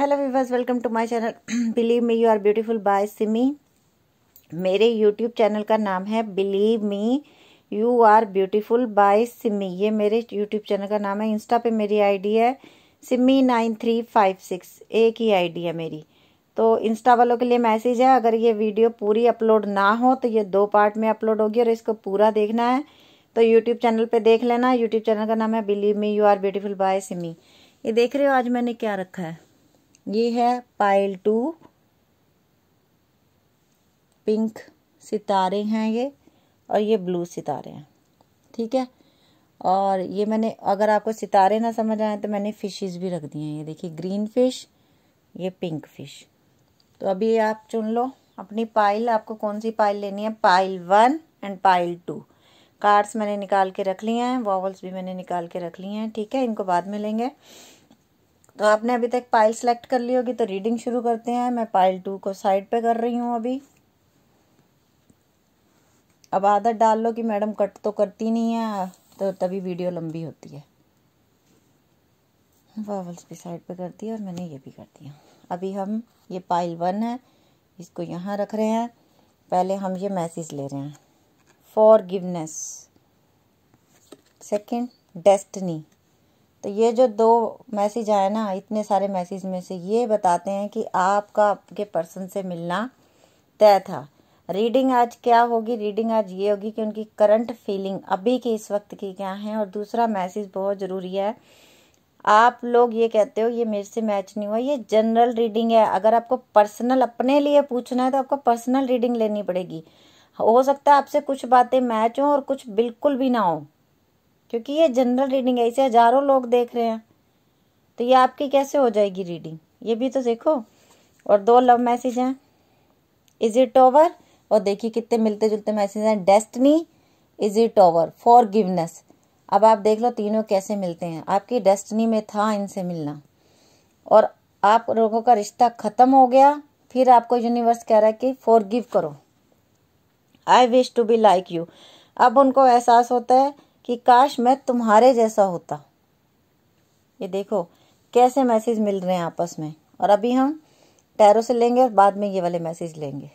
hello viewers welcome to my channel believe me you are beautiful by Simi मेरे YouTube channel का नाम है believe me you are beautiful by Simi ये मेरे YouTube channel का नाम है इंस्टा पे मेरी आईडी है Simi nine three five six एक ही आईडी है मेरी तो इंस्टा वालों के लिए मैसेज है अगर ये वीडियो पूरी अपलोड ना हो तो ये दो पार्ट में अपलोड होगी और इसको पूरा देखना है तो यूट्यूब चैनल पर देख लेना यूट्यूब चैनल का नाम है believe me you are beautiful by Simi ये देख रहे हो आज मैंने क्या रखा है ये है पाइल टू पिंक सितारे हैं ये और ये ब्लू सितारे हैं ठीक है और ये मैंने अगर आपको सितारे ना समझ आए तो मैंने फिशेस भी रख दिए हैं ये देखिए ग्रीन फिश ये पिंक फिश तो अभी आप चुन लो अपनी पाइल आपको कौन सी पाइल लेनी है pile one and pile two cards मैंने निकाल के रख लिए हैं वॉवल्स भी मैंने निकाल के रख लिए हैं ठीक है इनको बाद में लेंगे तो आपने अभी तक पाइल सेलेक्ट कर ली होगी तो रीडिंग शुरू करते हैं मैं पाइल टू को साइड पे कर रही हूँ अभी अब आदत डाल लो कि मैडम कट तो करती नहीं है तो तभी वीडियो लंबी होती है वावल्स भी साइड पे कर दिया और मैंने ये भी कर दिया अभी हम ये पाइल वन है इसको यहाँ रख रहे हैं पहले हम ये मैसेज ले रहे हैं फॉर गिवनेस सेकेंड डेस्टनी तो ये जो दो मैसेज आए ना इतने सारे मैसेज में से ये बताते हैं कि आपका आपके पर्सन से मिलना तय था रीडिंग आज क्या होगी रीडिंग आज ये होगी कि उनकी करंट फीलिंग अभी के इस वक्त की क्या है और दूसरा मैसेज बहुत ज़रूरी है आप लोग ये कहते हो ये मेरे से मैच नहीं हुआ ये जनरल रीडिंग है अगर आपको पर्सनल अपने लिए पूछना है तो आपको पर्सनल रीडिंग लेनी पड़ेगी हो सकता है आपसे कुछ बातें मैच हों और कुछ बिल्कुल भी ना हो क्योंकि ये जनरल रीडिंग है इसे हज़ारों लोग देख रहे हैं तो ये आपकी कैसे हो जाएगी रीडिंग ये भी तो देखो और दो लव मैसेज हैं इज इट ओवर और देखिए कितने मिलते जुलते मैसेज हैं destiny is it over forgiveness अब आप देख लो तीनों कैसे मिलते हैं आपकी डेस्टनी में था इनसे मिलना और आप लोगों का रिश्ता ख़त्म हो गया फिर आपको यूनिवर्स कह रहा है कि फॉर गिव करो I wish to be like you अब उनको एहसास होता है कि काश मैं तुम्हारे जैसा होता ये देखो कैसे मैसेज मिल रहे हैं आपस में और अभी हम टैरो से लेंगे और बाद में ये वाले मैसेज लेंगे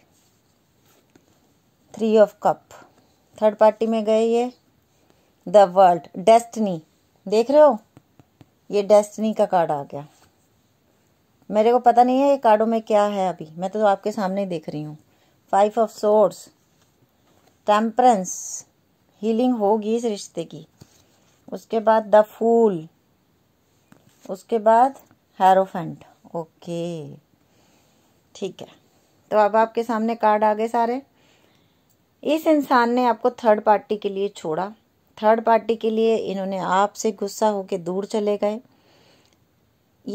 three of cup third party में गए ये द वर्ल्ड डेस्टनी देख रहे हो ये डेस्टनी का कार्ड आ गया मेरे को पता नहीं है ये कार्डों में क्या है अभी मैं तो, तो आपके सामने देख रही हूँ five of swords temperance healing होगी इस रिश्ते की उसके बाद द फूल उसके बाद हैरोफेंट ओके ठीक है तो अब आपके सामने कार्ड आ गए सारे इस इंसान ने आपको थर्ड पार्टी के लिए छोड़ा थर्ड पार्टी के लिए इन्होंने आपसे गुस्सा होकर दूर चले गए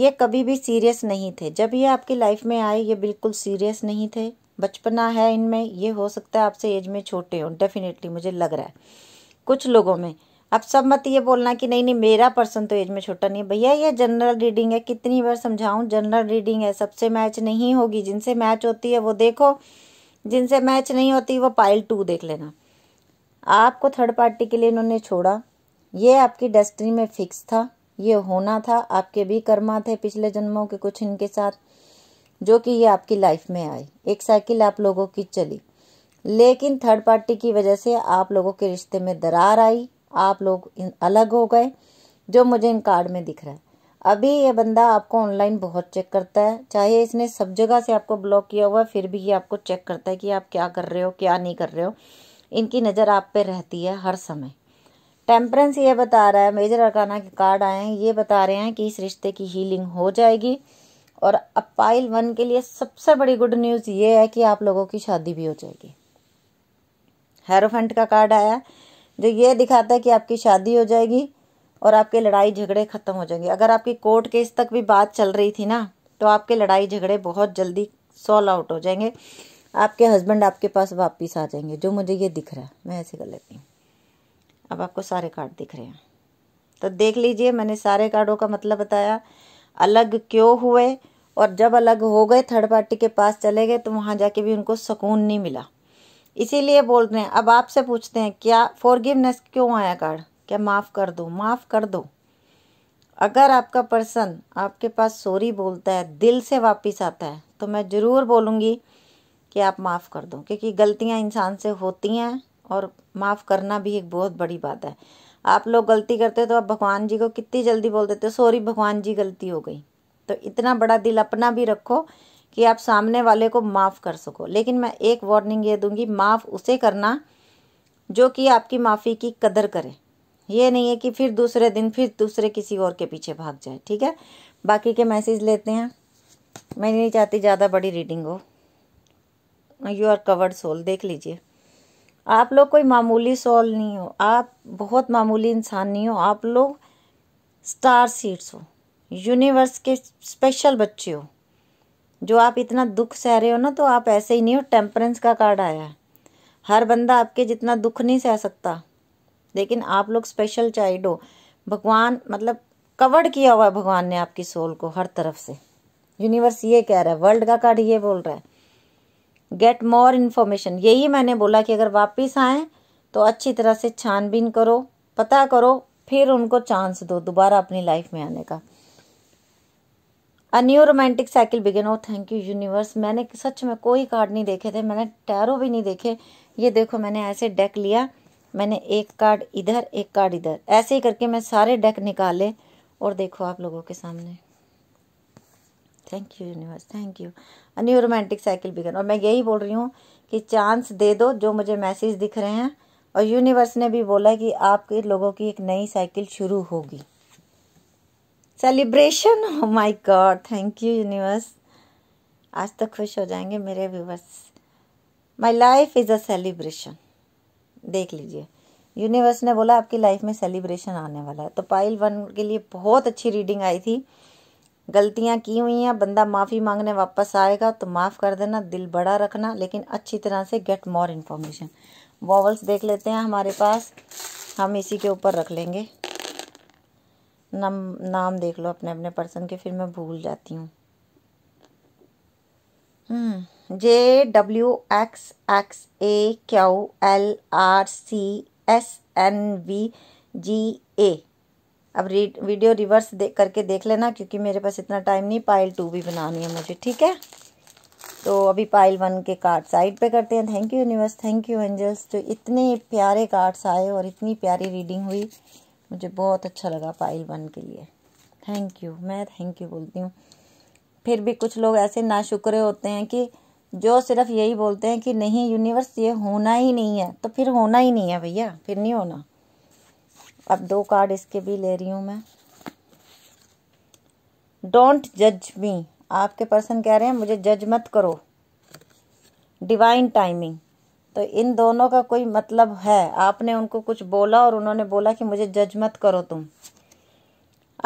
ये कभी भी सीरियस नहीं थे जब ये आपकी लाइफ में आए ये बिल्कुल सीरियस नहीं थे बचपना है इनमें ये हो सकता है आपसे एज में छोटे हों डेफिनेटली मुझे लग रहा है कुछ लोगों में अब सब मत ये बोलना कि नहीं नहीं मेरा पर्सन तो एज में छोटा नहीं है भैया ये जनरल रीडिंग है कितनी बार समझाऊं जनरल रीडिंग है सबसे मैच नहीं होगी जिनसे मैच होती है वो देखो जिनसे मैच नहीं होती वो पाइल टू देख लेना आपको थर्ड पार्टी के लिए इन्होंने छोड़ा ये आपकी डेस्टिनी में फिक्स था ये होना था आपके भी कर्मा थे पिछले जन्मों के कुछ इनके साथ जो कि ये आपकी लाइफ में आई एक साइकिल आप लोगों की चली लेकिन थर्ड पार्टी की वजह से आप लोगों के रिश्ते में दरार आई आप लोग अलग हो गए जो मुझे इन कार्ड में दिख रहा है अभी ये बंदा आपको ऑनलाइन बहुत चेक करता है चाहे इसने सब जगह से आपको ब्लॉक किया हुआ है फिर भी ये आपको चेक करता है कि आप क्या कर रहे हो क्या नहीं कर रहे हो इनकी नज़र आप पे रहती है हर समय टेम्परेंस ये बता रहा है मेजर अरकाना के कार्ड आए हैं ये बता रहे हैं कि इस रिश्ते की हीलिंग हो जाएगी और अब फाइल वन के लिए सबसे बड़ी गुड न्यूज़ ये है कि आप लोगों की शादी भी हो जाएगी हेरोफेंट का कार्ड आया जो ये दिखाता है कि आपकी शादी हो जाएगी और आपके लड़ाई झगड़े ख़त्म हो जाएंगे अगर आपकी कोर्ट केस तक भी बात चल रही थी ना तो आपके लड़ाई झगड़े बहुत जल्दी सॉल्व आउट हो जाएंगे आपके हस्बैंड आपके पास वापस आ जाएंगे जो मुझे ये दिख रहा है मैं ऐसे कर लेती हूँ अब आपको सारे कार्ड दिख रहे हैं तो देख लीजिए मैंने सारे कार्डों का मतलब बताया अलग क्यों हुए और जब अलग हो गए थर्ड पार्टी के पास चले गए तो वहाँ जाके भी उनको सुकून नहीं मिला इसीलिए बोल रहे हैं अब आपसे पूछते हैं क्या फॉरगिवनेस क्यों आया कार्ड क्या माफ़ कर दो माफ़ कर दो अगर आपका पर्सन आपके पास सॉरी बोलता है दिल से वापस आता है तो मैं ज़रूर बोलूँगी कि आप माफ़ कर दो क्योंकि गलतियाँ इंसान से होती हैं और माफ़ करना भी एक बहुत बड़ी बात है आप लोग गलती करते हो तो आप भगवान जी को कितनी जल्दी बोल देते हो सॉरी भगवान जी गलती हो गई तो इतना बड़ा दिल अपना भी रखो कि आप सामने वाले को माफ़ कर सको लेकिन मैं एक वार्निंग ये दूंगी माफ़ उसे करना जो कि आपकी माफ़ी की कदर करे ये नहीं है कि फिर दूसरे दिन फिर दूसरे किसी और के पीछे भाग जाए ठीक है बाकी के मैसेज लेते हैं मैं नहीं चाहती ज़्यादा बड़ी रीडिंग हो यू आर कवर्ड सोल देख लीजिए आप लोग कोई मामूली सॉल नहीं हो आप बहुत मामूली इंसान नहीं हो आप लोग स्टार सीड्स हो यूनिवर्स के स्पेशल बच्चे हो जो आप इतना दुख सह रहे हो ना तो आप ऐसे ही नहीं हो टेम्परेंस का कार्ड आया है हर बंदा आपके जितना दुख नहीं सह सकता लेकिन आप लोग स्पेशल चाइल्ड हो भगवान मतलब कवर्ड किया हुआ है भगवान ने आपकी सोल को हर तरफ से यूनिवर्स ये कह रहा है वर्ल्ड का कार्ड ये बोल रहा है गेट मोर इन्फॉर्मेशन यही मैंने बोला कि अगर वापस आएँ तो अच्छी तरह से छानबीन करो पता करो फिर उनको चांस दो दोबारा अपनी लाइफ में आने का a new romantic cycle begin oh thank you universe मैंने सच में कोई कार्ड नहीं देखे थे मैंने टैरो भी नहीं देखे ये देखो मैंने ऐसे डेक लिया मैंने एक कार्ड इधर एक कार्ड इधर ऐसे ही करके मैं सारे डेक निकाले और देखो आप लोगों के सामने thank you universe thank you a new romantic cycle begin और मैं यही बोल रही हूँ कि चांस दे दो जो मुझे मैसेज दिख रहे हैं और यूनिवर्स ने भी बोला कि आपके लोगों की एक नई साइकिल शुरू होगी सेलिब्रेशन हो my god thank you universe आज तो खुश हो जाएंगे मेरे viewers my life is a celebration देख लीजिए यूनिवर्स ने बोला आपकी लाइफ में सेलिब्रेशन आने वाला है तो पाइल वन के लिए बहुत अच्छी रीडिंग आई थी गलतियाँ की हुई हैं बंदा माफ़ी मांगने वापस आएगा तो माफ़ कर देना दिल बड़ा रखना लेकिन अच्छी तरह से गेट मोर इन्फॉर्मेशन वॉवल्स देख लेते हैं हमारे पास हम इसी के ऊपर रख लेंगे नाम नाम देख लो अपने अपने पर्सन के फिर मैं भूल जाती हूँ J W X X A Q L R C S N V G A अब वीडियो रिवर्स दे, करके देख लेना क्योंकि मेरे पास इतना टाइम नहीं पाइल टू भी बनानी है मुझे ठीक है तो अभी पाइल वन के कार्ड साइड पे करते हैं thank you universe thank you angels तो इतने प्यारे कार्ड्स आए और इतनी प्यारी रीडिंग हुई मुझे बहुत अच्छा लगा पाइल वन के लिए थैंक यू मैं थैंक यू बोलती हूँ फिर भी कुछ लोग ऐसे नाशुक्रे होते हैं कि जो सिर्फ यही बोलते हैं कि नहीं यूनिवर्स ये होना ही नहीं है तो फिर होना ही नहीं है भैया फिर नहीं होना अब दो कार्ड इसके भी ले रही हूँ मैं डोंट जज मी आपके पर्सन कह रहे हैं मुझे जज मत करो डिवाइन टाइमिंग तो इन दोनों का कोई मतलब है आपने उनको कुछ बोला और उन्होंने बोला कि मुझे जज मत करो तुम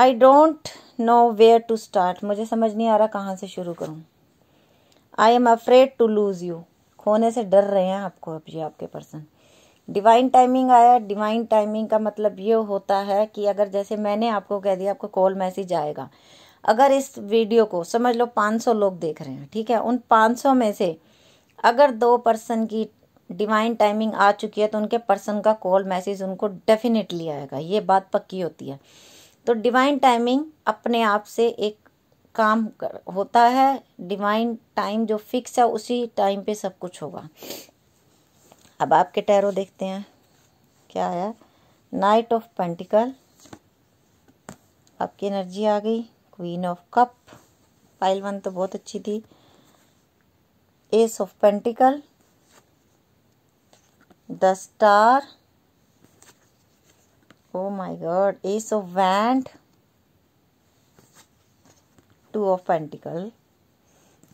I don't know where to start मुझे समझ नहीं आ रहा कहाँ से शुरू करूँ I am afraid to lose you खोने से डर रहे हैं आपको अब ये आपके पर्सन डिवाइन टाइमिंग आया डिवाइन टाइमिंग का मतलब ये होता है कि अगर जैसे मैंने आपको कह दिया आपको कॉल मैसेज आएगा अगर इस वीडियो को समझ लो 500 लोग देख रहे हैं ठीक है उन 500 में से अगर दो पर्सन की डिवाइन टाइमिंग आ चुकी है तो उनके पर्सन का कॉल मैसेज उनको डेफिनेटली आएगा ये बात पक्की होती है तो डिवाइन टाइमिंग अपने आप से एक काम होता है डिवाइन टाइम जो फिक्स है उसी टाइम पे सब कुछ होगा अब आपके टैरो देखते हैं क्या आया नाइट ऑफ पेंटिकल आपकी एनर्जी आ गई queen of cup pile one तो बहुत अच्छी थी ace of pentacle the star oh my god ace of wand two of pentacle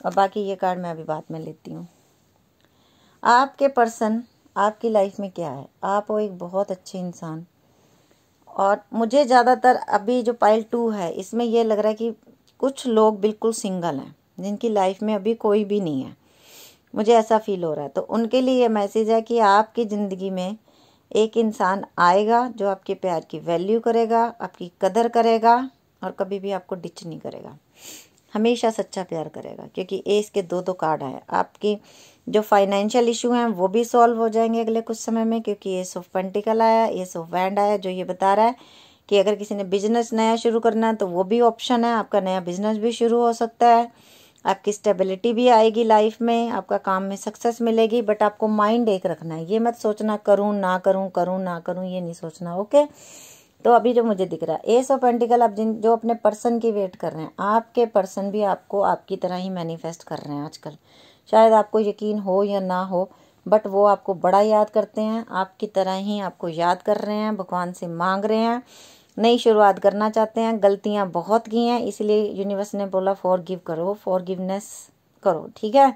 और बाकी ये कार्ड मैं अभी बाद में लेती हूँ आपके पर्सन आपकी लाइफ में क्या है आप हो एक बहुत अच्छे इंसान और मुझे ज़्यादातर अभी जो पाइल टू है इसमें यह लग रहा है कि कुछ लोग बिल्कुल सिंगल हैं जिनकी लाइफ में अभी कोई भी नहीं है मुझे ऐसा फील हो रहा है तो उनके लिए ये मैसेज है कि आपकी ज़िंदगी में एक इंसान आएगा जो आपके प्यार की वैल्यू करेगा आपकी कदर करेगा और कभी भी आपको डिच नहीं करेगा हमेशा सच्चा प्यार करेगा क्योंकि ए इसके दो दो कार्ड हैं आपकी जो फाइनेंशियल इशू हैं वो भी सॉल्व हो जाएंगे अगले कुछ समय में क्योंकि ये सोफ पेंटिकल आया ये सोफ वैंड आया जो ये बता रहा है कि अगर किसी ने बिजनेस नया शुरू करना है तो वो भी ऑप्शन है आपका नया बिजनेस भी शुरू हो सकता है आपकी स्टेबिलिटी भी आएगी लाइफ में आपका काम में सक्सेस मिलेगी बट आपको माइंड एक रखना है ये मत सोचना करूँ ना करूँ करूँ ना करूँ ये नहीं सोचना ओके तो अभी जो मुझे दिख रहा है एस ऑफ पेंटिकल आप जिन जो अपने पर्सन की वेट कर रहे हैं आपके पर्सन भी आपको आपकी तरह ही मैनिफेस्ट कर रहे हैं आजकल शायद आपको यकीन हो या ना हो बट वो आपको बड़ा याद करते हैं आपकी तरह ही आपको याद कर रहे हैं भगवान से मांग रहे हैं नई शुरुआत करना चाहते हैं गलतियाँ बहुत की हैं इसलिए यूनिवर्स ने बोला फॉर गिव करो फॉर गिवनेस करो ठीक है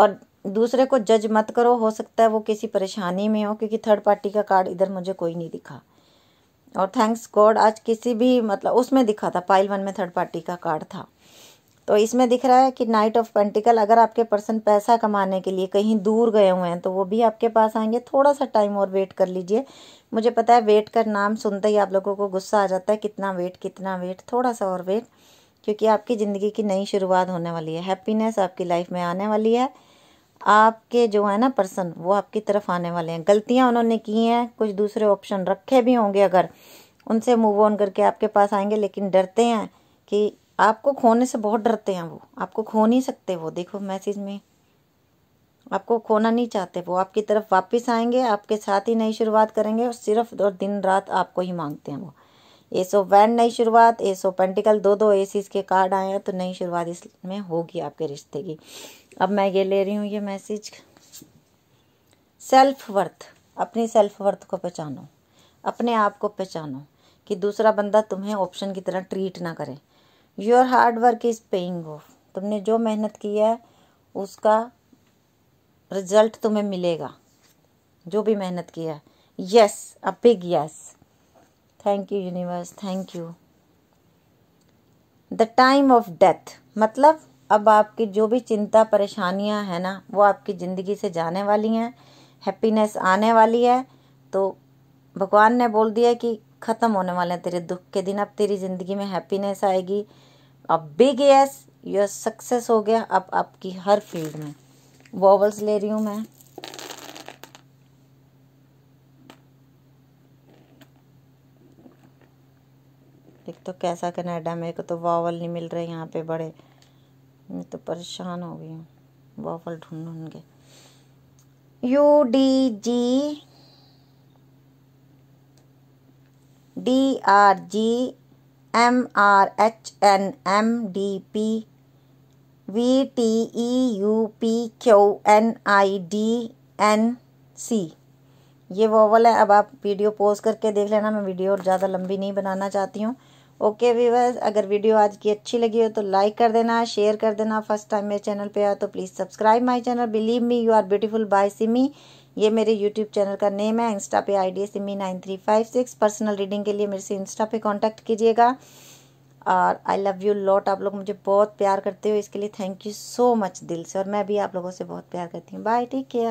और दूसरे को जज मत करो हो सकता है वो किसी परेशानी में हो क्योंकि थर्ड पार्टी का कार्ड इधर मुझे कोई नहीं दिखा और थैंक्स गॉड आज किसी भी मतलब उसमें दिखा था पाइल वन में थर्ड पार्टी का कार्ड था तो इसमें दिख रहा है कि नाइट ऑफ पेंटिकल अगर आपके पर्सन पैसा कमाने के लिए कहीं दूर गए हुए हैं तो वो भी आपके पास आएंगे थोड़ा सा टाइम और वेट कर लीजिए मुझे पता है वेट का नाम सुनते ही आप लोगों को गुस्सा आ जाता है कितना वेट कितना वेट थोड़ा सा और वेट क्योंकि आपकी ज़िंदगी की नई शुरुआत होने वाली है हैप्पीनेस आपकी लाइफ में आने वाली है आपके जो है ना पर्सन वो आपकी तरफ आने वाले हैं गलतियाँ उन्होंने की हैं कुछ दूसरे ऑप्शन रखे भी होंगे अगर उनसे मूव ऑन करके आपके पास आएंगे लेकिन डरते हैं कि आपको खोने से बहुत डरते हैं वो आपको खो नहीं सकते वो देखो मैसेज में आपको खोना नहीं चाहते वो आपकी तरफ वापस आएंगे आपके साथ ही नई शुरुआत करेंगे और सिर्फ और दिन रात आपको ही मांगते हैं वो एसो वैन नई शुरुआत एसो पेंटिकल दो दो एसीस के कार्ड आए हैं तो नई शुरुआत इसमें होगी आपके रिश्ते की अब मैं ये ले रही हूँ ये मैसेज सेल्फ वर्थ अपनी सेल्फ वर्थ को पहचानो अपने आप को पहचानो कि दूसरा बंदा तुम्हें ऑप्शन की तरह ट्रीट ना करे your hard work is paying off तुमने जो मेहनत की है उसका रिजल्ट तुम्हें मिलेगा जो भी मेहनत किया है yes a big yes thank you universe thank you the time of death मतलब अब आपकी जो भी चिंता परेशानियां हैं ना वो आपकी ज़िंदगी से जाने वाली हैं हैप्पीनेस आने वाली है तो भगवान ने बोल दिया कि ख़त्म होने वाले हैं तेरे दुख के दिन अब तेरी ज़िंदगी में हैप्पीनेस आएगी अब big yes you are success हो गया अब आपकी हर फील्ड में वॉवल्स ले रही हूँ मैं एक तो कैसा कनाडा मेरे को तो वॉवल नहीं मिल रहे यहाँ पे बड़े मैं तो परेशान हो गई हूँ वॉवल ढूंढ ढूंढ के U D G D R G M R H N M D P V T E U P Q N I D N C ये वोवल है अब आप वीडियो पोज करके देख लेना मैं वीडियो और ज़्यादा लंबी नहीं बनाना चाहती हूँ ओके व्यूवर्स अगर वीडियो आज की अच्छी लगी हो तो लाइक कर देना शेयर कर देना फर्स्ट टाइम मेरे चैनल पे आया तो please subscribe my channel believe me you are beautiful by Simi ये मेरे यूट्यूब चैनल का नेम है इंस्टा पे I D Simi nine three five six personal reading के लिए मेरे से इंस्टा पे कांटेक्ट कीजिएगा और आई लव यू लॉट आप लोग मुझे बहुत प्यार करते हो इसके लिए थैंक यू सो मच दिल से और मैं भी आप लोगों से बहुत प्यार करती हूँ बाय टेक केयर